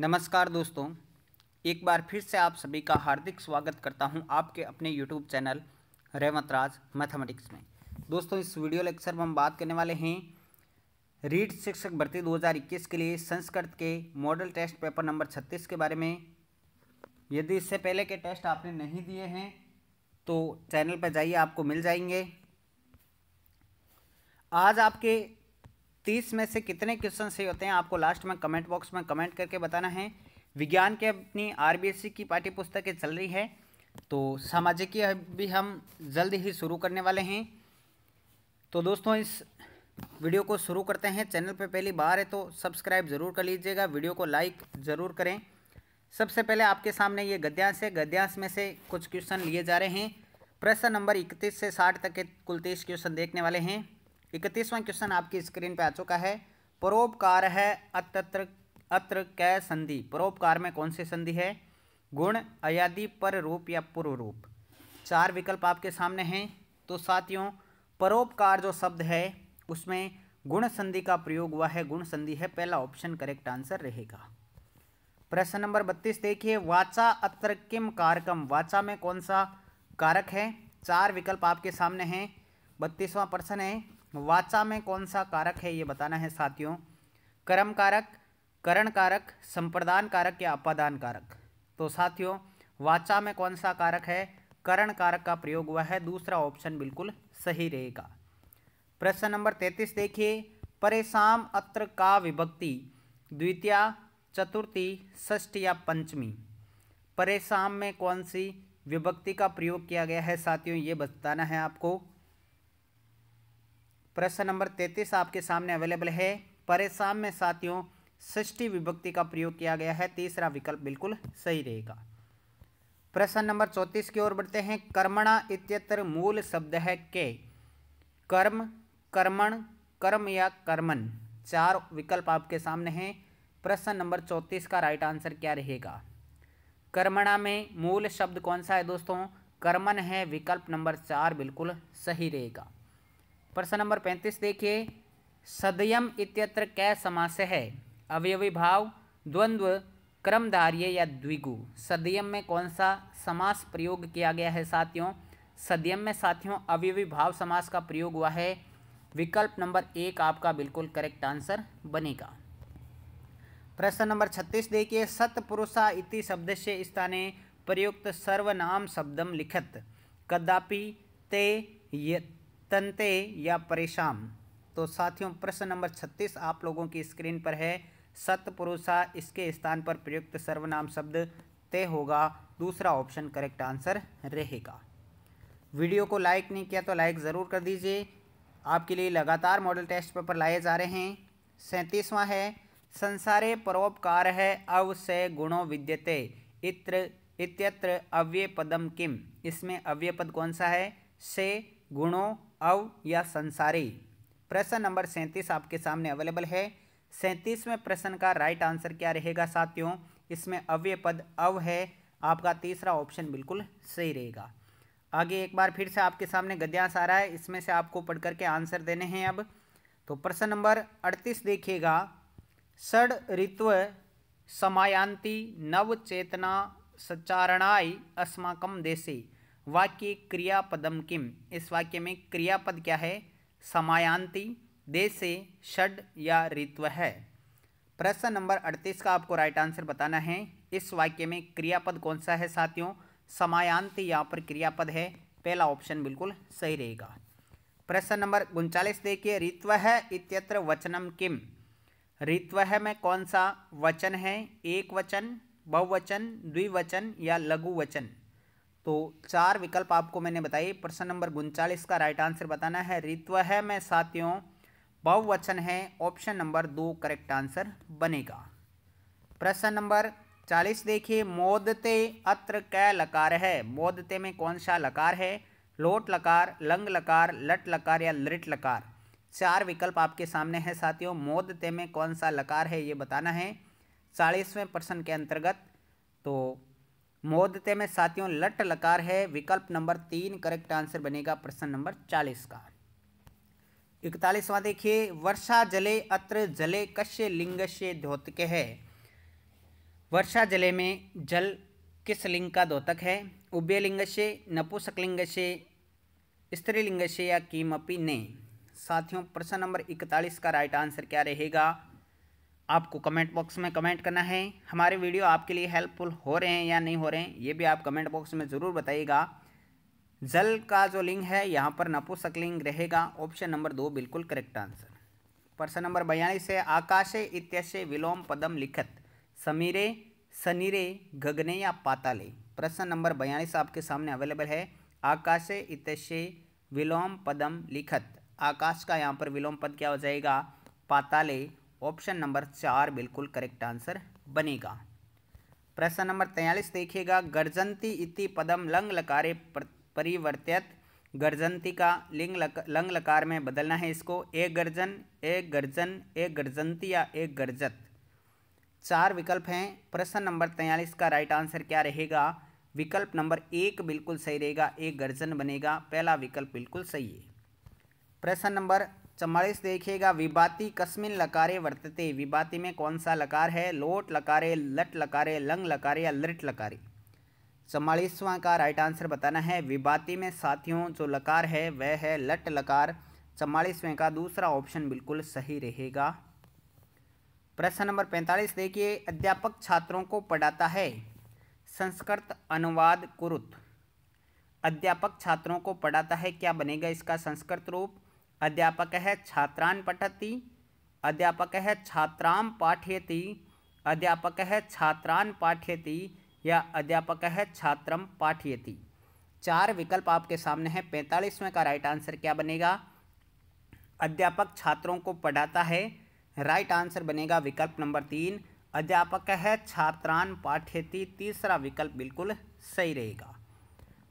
नमस्कार दोस्तों एक बार फिर से आप सभी का हार्दिक स्वागत करता हूं आपके अपने यूट्यूब चैनल रेमतराज मैथमेटिक्स में दोस्तों इस वीडियो लेक्चर में हम बात करने वाले हैं रीड शिक्षक भर्ती 2021 के लिए संस्कृत के मॉडल टेस्ट पेपर नंबर 36 के बारे में यदि इससे पहले के टेस्ट आपने नहीं दिए हैं तो चैनल पर जाइए आपको मिल जाएंगे आज आपके तीस में से कितने क्वेश्चन सही होते हैं आपको लास्ट में कमेंट बॉक्स में कमेंट करके बताना है विज्ञान के अपनी आरबीएससी की पाठ्य पुस्तकें चल रही है तो सामाजिकी भी हम जल्द ही शुरू करने वाले हैं तो दोस्तों इस वीडियो को शुरू करते हैं चैनल पर पहली बार है तो सब्सक्राइब ज़रूर कर लीजिएगा वीडियो को लाइक ज़रूर करें सबसे पहले आपके सामने ये गद्यांश है गद्यांश में से कुछ क्वेश्चन लिए जा रहे हैं प्रश्न नंबर इकतीस से साठ तक के कुल तीस क्वेश्चन देखने वाले हैं इकतीसवां क्वेश्चन आपकी स्क्रीन पे आ चुका है परोपकार है अतत्र अत्र कै संधि परोपकार में कौन सी संधि है गुण अयादि पर रूप या पूर्व रूप चार विकल्प आपके सामने हैं तो साथियों परोपकार जो शब्द है उसमें गुण संधि का प्रयोग हुआ है गुण संधि है पहला ऑप्शन करेक्ट आंसर रहेगा प्रश्न नंबर बत्तीस देखिए वाचा अत्र किम कारकम वाचा में कौन सा कारक है चार विकल्प आपके सामने हैं बत्तीसवां प्रश्न है वाचा में कौन सा कारक है ये बताना है साथियों कर्म कारक करण कारक संप्रदान कारक या अपादान कारक तो साथियों वाचा में कौन सा कारक है करण कारक का प्रयोग हुआ है दूसरा ऑप्शन बिल्कुल सही रहेगा प्रश्न नंबर तैतीस देखिए परेशाम अत्र का विभक्ति द्वितीय चतुर्थी ष्ठ या पंचमी परेशान में कौन सी विभक्ति का प्रयोग किया गया है साथियों ये बताना है आपको प्रश्न नंबर तैतीस आपके सामने अवेलेबल है परेशान में साथियों सृष्टि विभक्ति का प्रयोग किया गया है तीसरा विकल्प बिल्कुल सही रहेगा प्रश्न नंबर चौंतीस की ओर बढ़ते हैं कर्मणा इत्यत्र मूल शब्द है के कर्म कर्मण कर्म या कर्मन चार विकल्प आपके सामने हैं प्रश्न नंबर चौंतीस का राइट आंसर क्या रहेगा कर्मणा में मूल शब्द कौन सा है दोस्तों कर्मन है विकल्प नंबर चार बिल्कुल सही रहेगा प्रश्न नंबर पैंतीस देखिए सदयम इत्यत्र कै समास है अवयवी भाव द्वंद्व क्रमधार्य या द्विगु सदयम में कौन सा समास प्रयोग किया गया है साथियों सदयम में साथियों अवयवी भाव समास का प्रयोग हुआ है विकल्प नंबर एक आपका बिल्कुल करेक्ट आंसर बनेगा प्रश्न नंबर छत्तीस देखिए सतपुरुषा इति शब्द से स्थाने प्रयुक्त सर्वनाम शब्दम लिखत कदापि ते तनते या परेशान तो साथियों प्रश्न नंबर छत्तीस आप लोगों की स्क्रीन पर है सतपुरुषा इसके स्थान पर प्रयुक्त सर्वनाम शब्द तय होगा दूसरा ऑप्शन करेक्ट आंसर रहेगा वीडियो को लाइक नहीं किया तो लाइक ज़रूर कर दीजिए आपके लिए लगातार मॉडल टेस्ट पेपर लाए जा रहे हैं सैंतीसवां है संसारे परोपकार है अवसय गुणों विद्यते इत्र इत्यत्र अव्यय पदम किम इसमें अव्यय पद कौन सा है से गुणों अव या संसारी प्रश्न नंबर सैंतीस आपके सामने अवेलेबल है सैंतीसवें प्रश्न का राइट आंसर क्या रहेगा साथियों इसमें अव्य पद अव है आपका तीसरा ऑप्शन बिल्कुल सही रहेगा आगे एक बार फिर से आपके सामने गद्यांश आ रहा है इसमें से आपको पढ़ करके आंसर देने हैं अब तो प्रश्न नंबर अड़तीस देखिएगा षड ऋत्व समायांति नव चेतना सचारणाई अस्माकम देसी वाक्य क्रियापदम किम इस वाक्य में क्रियापद क्या है समायांति देशे षड या ऋत्व है प्रश्न नंबर अड़तीस का आपको राइट आंसर बताना है इस वाक्य में क्रियापद कौन सा है साथियों समायांत यहाँ पर क्रियापद है पहला ऑप्शन बिल्कुल सही रहेगा प्रश्न नंबर उनचालीस देखिए ऋत्व है इत्यत्र वचनम किम ऋत्व है में कौन सा वचन है एक वचन बहुवचन द्विवचन या लघु वचन तो चार विकल्प आपको मैंने बताए प्रश्न नंबर उनचालीस का राइट आंसर बताना है ऋत्व है मैं साथियों बहुवचन है ऑप्शन नंबर दो करेक्ट आंसर बनेगा प्रश्न नंबर चालीस देखिए मोदते अत्र कै लकार है मोदते में कौन सा लकार है लोट लकार लंग लकार लट लकार या लृट लकार चार विकल्प आपके सामने हैं साथियों मोदते में कौन सा लकार है ये बताना है चालीसवें प्रश्न के अंतर्गत तो मोदते में साथियों लट लकार है विकल्प नंबर तीन करेक्ट आंसर बनेगा प्रश्न नंबर चालीस का इकतालीसवा देखिए वर्षा जले अत्र जले कश्य लिंग से द्योतक है वर्षा जले में जल किस लिंग का द्योतक है उभय लिंग से नपुसक लिंग से स्त्रीलिंग से या किमपी ने साथियों प्रश्न नंबर इकतालीस का राइट आंसर क्या रहेगा आपको कमेंट बॉक्स में कमेंट करना है हमारे वीडियो आपके लिए हेल्पफुल हो रहे हैं या नहीं हो रहे हैं ये भी आप कमेंट बॉक्स में ज़रूर बताइएगा जल का जो लिंग है यहाँ पर नपुसक लिंग रहेगा ऑप्शन नंबर दो बिल्कुल करेक्ट आंसर प्रश्न नंबर बयालीस है आकाशे इत्यस्य विलोम पदम लिखत समीरे सनीरे गगने या पाताले प्रश्न नंबर बयालीस आपके सामने अवेलेबल है आकाशे इत्यस्य विलोम पदम लिखत आकाश का यहाँ पर विलोम पद क्या हो जाएगा पाताले ऑप्शन नंबर चार बिल्कुल करेक्ट आंसर बनेगा प्रश्न नंबर तैयलीस देखिएगा गर्जंती इति पदम लंग लकारे परिवर्तित गर्जंती का लिंग लक, लंग लकार में बदलना है इसको ए गर्जन ए गर्जन ए गर्जंती या ए गर्जत चार विकल्प हैं प्रश्न नंबर तैयलीस का राइट आंसर क्या रहेगा विकल्प नंबर एक बिल्कुल सही रहेगा ए गर्जन बनेगा पहला विकल्प बिल्कुल सही है प्रश्न नंबर चम्बालीस देखिएगा विभाति कस्मिन लकारे वर्तते विभाति में कौन सा लकार है लोट लकारे लट लकारे लंग लकारे या लट लकारे चम्बालीसवां का राइट आंसर बताना है विभाति में साथियों जो लकार है वह है लट लकार चम्बालीसवें का दूसरा ऑप्शन बिल्कुल सही रहेगा प्रश्न नंबर पैंतालीस देखिए अध्यापक छात्रों को पढ़ाता है संस्कृत अनुवाद कुरुत अध्यापक छात्रों को पढ़ाता है क्या बनेगा इसका संस्कृत रूप अध्यापकः छात्रान् पठति छात्रा छात्रां पाठयति है छात्रान् पाठ्यति या है छात्रम पाठयति चार विकल्प आपके सामने हैं पैंतालीसवें का राइट आंसर क्या बनेगा अध्यापक छात्रों को पढ़ाता है राइट आंसर बनेगा विकल्प नंबर तीन अध्यापक है छात्रान पाठ्यति तीसरा विकल्प बिल्कुल सही रहेगा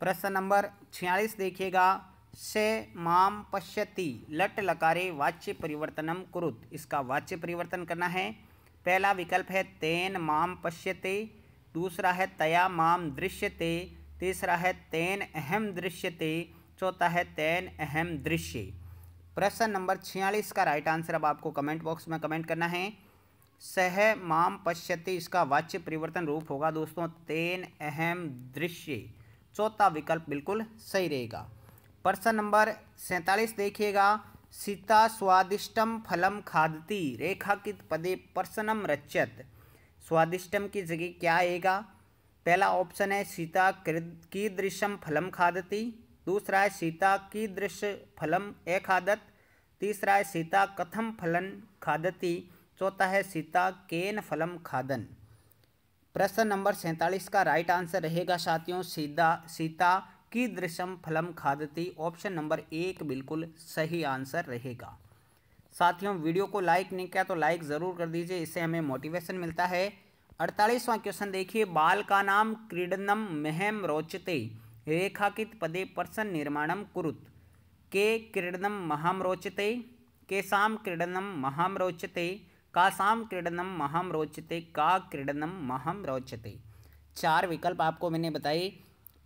प्रश्न नंबर छियालीस देखिएगा से माम पश्यति लट लकारे वाच्य परिवर्तनम कुरुत इसका वाच्य परिवर्तन करना है पहला विकल्प है तेन माम पश्यते दूसरा है तया माम दृश्यते तीसरा है तेन अहम दृश्यते चौथा है तेन अहम दृश्य प्रश्न नंबर छियालीस का राइट आंसर अब आपको कमेंट बॉक्स में कमेंट करना है सह माम पश्यति इसका वाच्य परिवर्तन रूप होगा दोस्तों तेन अहम दृश्य चौथा विकल्प बिल्कुल सही रहेगा प्रश्न नंबर सैंतालीस देखिएगा सीता स्वादिष्टम फलम खादती रेखाकित पदे प्रश्नम रचत स्वादिष्टम की जगह क्या आएगा पहला ऑप्शन है सीता कीदृशम फलम खादती दूसरा है सीता कीदृश फलम ए खादत तीसरा है सीता कथम फलन खादती चौथा है सीता केन फलम खादन प्रश्न नंबर सैंतालीस का राइट आंसर रहेगा साथियों सीधा सीता कीदृशम फलम खादती ऑप्शन नंबर एक बिल्कुल सही आंसर रहेगा साथियों वीडियो को लाइक नहीं किया तो लाइक ज़रूर कर दीजिए इससे हमें मोटिवेशन मिलता है अड़तालीसवां क्वेश्चन देखिए बाल का नाम क्रीडनम महम रोचते रेखाकित पदे प्रसन्न निर्माणम कुरुत के क्रीडनम महम रोचते के साम क्रीडनम महम रोचते का साम क्रीडनम महम रोचते का क्रीडनम महम रोचते चार विकल्प आपको मैंने बताए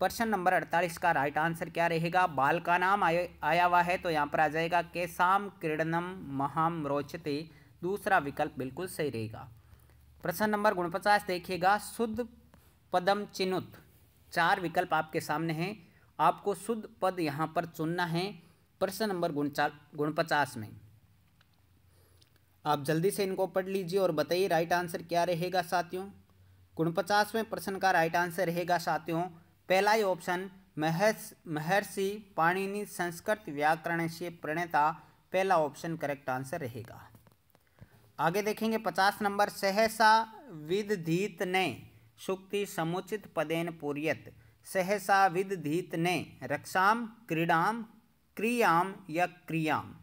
प्रश्न नंबर अड़तालीस का राइट आंसर क्या रहेगा बाल का नाम आया हुआ है तो यहाँ पर आ जाएगा केसाम किरणम महाम रोचते दूसरा विकल्प बिल्कुल सही रहेगा प्रश्न नंबर उनपचास देखिएगा शुद्ध पदम चिन्हुत चार विकल्प आपके सामने हैं आपको शुद्ध पद यहाँ पर चुनना है प्रश्न नंबर गुणचा गुणपचास में आप जल्दी से इनको पढ़ लीजिए और बताइए राइट आंसर क्या रहेगा साथियों में प्रश्न का राइट आंसर रहेगा साथियों पहला ही ऑप्शन महर्ष महर्षि पाणिनि संस्कृत व्याकरण से प्रणेता पहला ऑप्शन करेक्ट आंसर रहेगा आगे देखेंगे पचास नंबर सहसा विदधीत ने सुक्ति समुचित पदेन पूरीयत सहसा विदधीत ने रक्षाम क्रीडाम क्रियाम या क्रियाम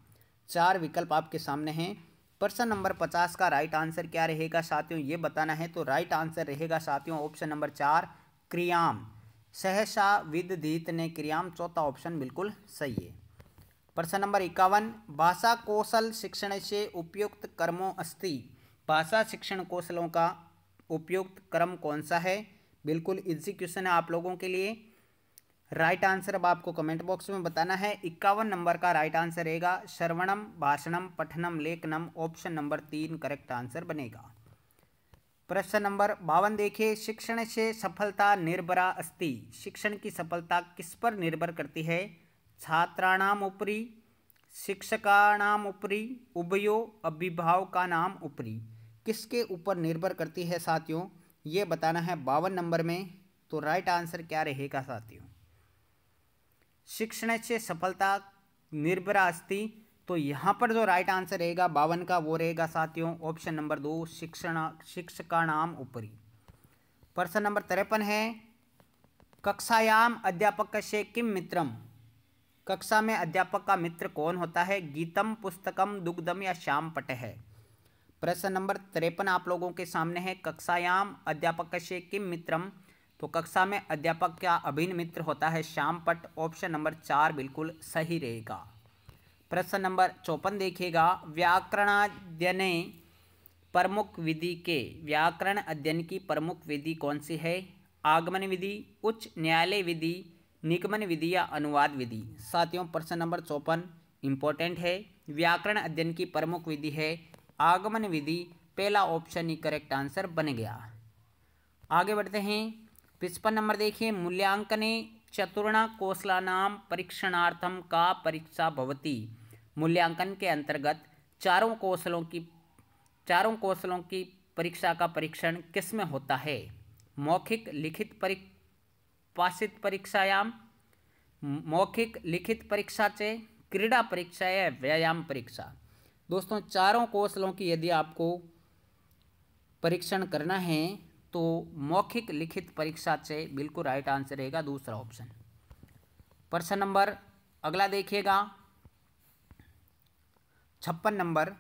चार विकल्प आपके सामने हैं प्रश्न नंबर पचास का राइट आंसर क्या रहेगा साथियों ये बताना है तो राइट आंसर रहेगा साथियों ऑप्शन नंबर चार क्रियाम सहसा विदधीत ने क्रियाम चौथा ऑप्शन बिल्कुल सही है प्रश्न नंबर इक्यावन भाषा कौशल शिक्षण से उपयुक्त कर्मों अस्ति भाषा शिक्षण कौशलों का उपयुक्त कर्म कौन सा है बिल्कुल इजी क्वेश्चन है आप लोगों के लिए राइट आंसर अब आपको कमेंट बॉक्स में बताना है इक्यावन नंबर का राइट आंसर रहेगा श्रवणम भाषणम पठनम लेखनम ऑप्शन नंबर तीन करेक्ट आंसर बनेगा प्रश्न नंबर बावन देखिए शिक्षण से सफलता निर्भरा अस्ति शिक्षण की सफलता किस पर निर्भर करती है छात्राणाम ऊपरी शिक्षकाणाम ऊपरी उभयो अभिभावका नाम ऊपरी किसके ऊपर निर्भर करती है साथियों ये बताना है बावन नंबर में तो राइट आंसर क्या रहेगा साथियों शिक्षण से सफलता निर्भरा अस्ति तो यहाँ पर जो राइट आंसर रहेगा बावन का वो रहेगा साथियों ऑप्शन नंबर दो शिक्षण शिक्षक का नाम ऊपरी प्रश्न नंबर तिरपन है कक्षायाम अध्यापक से किम मित्रम कक्षा में अध्यापक का मित्र कौन होता है गीतम पुस्तकम दुग्धम या श्याम पट है प्रश्न नंबर तिरपन आप लोगों के सामने है कक्षायाम अध्यापक से किम मित्रम तो कक्षा में अध्यापक का अभिन्न मित्र होता है श्याम पट ऑप्शन नंबर चार बिल्कुल सही रहेगा प्रश्न नंबर चौपन देखिएगा अध्ययन प्रमुख विधि के व्याकरण अध्ययन की प्रमुख विधि कौन सी है आगमन विधि उच्च न्यायालय विधि निगमन विधि या अनुवाद विधि साथियों प्रश्न नंबर चौपन इम्पोर्टेंट है व्याकरण अध्ययन की प्रमुख विधि है आगमन विधि पहला ऑप्शन ही करेक्ट आंसर बन गया आगे बढ़ते हैं पिछपन नंबर देखिए मूल्यांकने कौशला कौशलानाम परीक्षणार्थम का परीक्षा भवती मूल्यांकन के अंतर्गत चारों कौशलों की चारों कौशलों की परीक्षा का परीक्षण किस में होता है मौखिक लिखित परि परीक्षायाम मौखिक लिखित परीक्षा से क्रीड़ा परीक्षा या व्यायाम परीक्षा दोस्तों चारों कौशलों की यदि आपको परीक्षण करना है तो मौखिक लिखित परीक्षा से बिल्कुल राइट आंसर रहेगा दूसरा ऑप्शन प्रश्न नंबर अगला देखिएगा छप्पन नंबर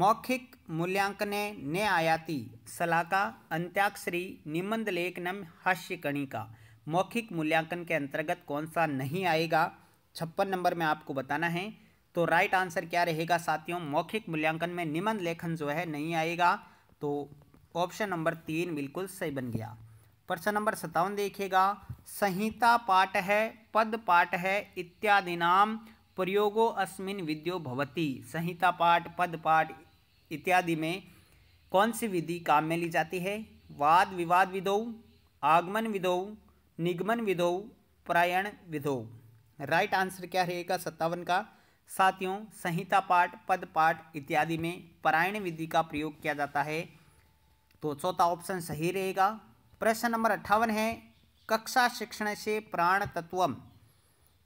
मौखिक मूल्यांकने ने आयाति सलाका अंत्याक्षरी निबंध लेखनम हास्य कणिका मौखिक मूल्यांकन के अंतर्गत कौन सा नहीं आएगा छप्पन नंबर में आपको बताना है तो राइट आंसर क्या रहेगा साथियों मौखिक मूल्यांकन में निबंध लेखन जो है नहीं आएगा तो ऑप्शन नंबर तीन बिल्कुल सही बन गया प्रश्न नंबर सत्तावन देखिएगा संहिता पाठ है पद पाठ है इत्यादि नाम प्रयोगो अस्मिन विद्यो भवती संहिता पाठ पद पाठ इत्यादि में कौन सी विधि काम में ली जाती है वाद विवाद विधौ आगमन विधौ निगमन विधौ प्रायण विधौ राइट आंसर क्या रहेगा सत्तावन का साथियों संहिता पाठ पद पाठ इत्यादि में परायण विधि का प्रयोग किया जाता है तो चौथा ऑप्शन सही रहेगा प्रश्न नंबर अट्ठावन है कक्षा शिक्षण से प्राण तत्वम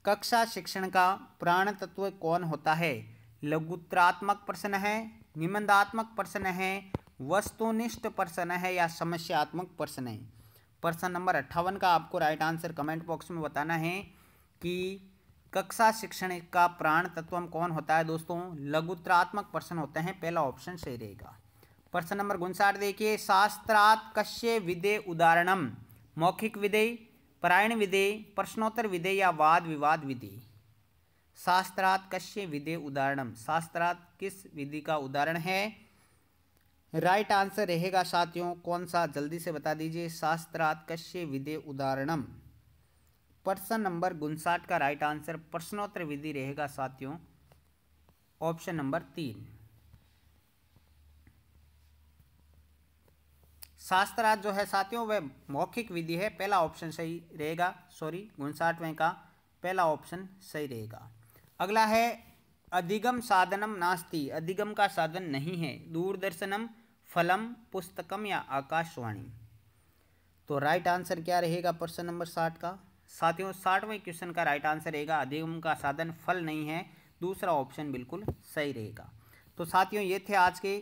कक्षा शिक्षण का प्राण तत्व कौन होता है लघुत्रात्मक प्रश्न है निबंधात्मक प्रश्न है वस्तुनिष्ठ प्रश्न है या समस्यात्मक प्रश्न है प्रश्न नंबर अट्ठावन का आपको राइट आंसर कमेंट बॉक्स में बताना है कि कक्षा शिक्षण का प्राण तत्व कौन होता है दोस्तों लघुत्रात्मक प्रश्न होते हैं पहला ऑप्शन सही रहेगा प्रश्न नंबर उनसाठ देखिए शास्त्रात् कश्य विदे उदाहरणम मौखिक विधेय परायण विधे प्रश्नोत्तर विधेय या वाद विवाद विधि शास्त्रात् कश्य विधेय उदाहरणम शास्त्रात् किस विधि का उदाहरण है राइट आंसर रहेगा साथियों कौन सा जल्दी से बता दीजिए शास्त्रात् कश्य विधे उदाहरणम प्रश्न नंबर गुनसाठ का राइट आंसर प्रश्नोत्तर विधि रहेगा साथियों ऑप्शन नंबर तीन शास्त्रार्थ जो है साथियों वह मौखिक विधि है पहला ऑप्शन सही रहेगा सॉरी उनसाठवें का पहला ऑप्शन सही रहेगा अगला है अधिगम साधनम नास्ति अधिगम का साधन नहीं है दूरदर्शनम फलम पुस्तकम या आकाशवाणी तो राइट आंसर क्या रहेगा प्रश्न नंबर साठ का साथियों साठवें क्वेश्चन का राइट आंसर रहेगा अधिगम का साधन फल नहीं है दूसरा ऑप्शन बिल्कुल सही रहेगा तो साथियों ये थे आज के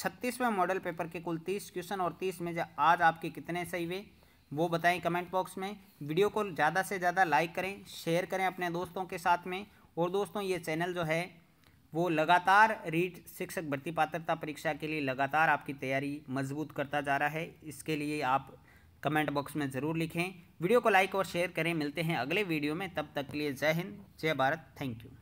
छत्तीसवें मॉडल पेपर के कुल तीस क्वेश्चन और तीस में आज आपके कितने सही हुए वो बताएं कमेंट बॉक्स में वीडियो को ज़्यादा से ज़्यादा लाइक करें शेयर करें अपने दोस्तों के साथ में और दोस्तों ये चैनल जो है वो लगातार रीट शिक्षक भर्ती पात्रता परीक्षा के लिए लगातार आपकी तैयारी मजबूत करता जा रहा है इसके लिए आप कमेंट बॉक्स में ज़रूर लिखें वीडियो को लाइक और शेयर करें मिलते हैं अगले वीडियो में तब तक के लिए जय हिंद जय भारत थैंक यू